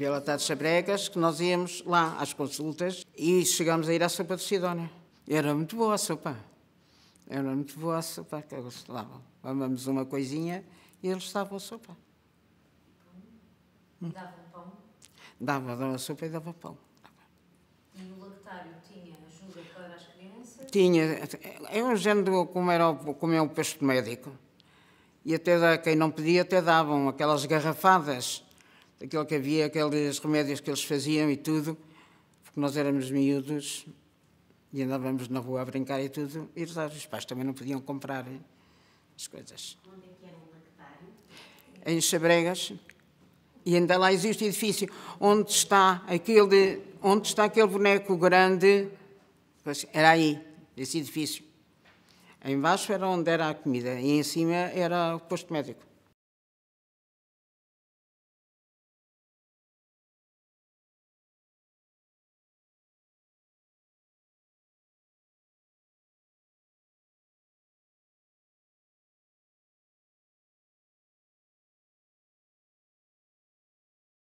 Violatados Sabregas, que nós íamos lá às consultas e chegámos a ir à sopa de Sidónia. Era muito boa a sopa. Era muito boa a sopa, que eles lá amamos uma coisinha e eles estavam a sopa. Hum. Dava pão? Dava, dava a sopa e dava pão. E o lactário tinha ajuda para as crianças? Tinha. É um género como, como é o posto médico. E até quem não pedia, até davam aquelas garrafadas aquilo que havia, aqueles remédios que eles faziam e tudo, porque nós éramos miúdos e andávamos na rua a brincar e tudo, e os pais também não podiam comprar as coisas. Onde é que era o lactário? Em Xabregas. E ainda lá existe o edifício onde está aquele, onde está aquele boneco grande. Era aí, esse edifício. Embaixo era onde era a comida e em cima era o posto médico.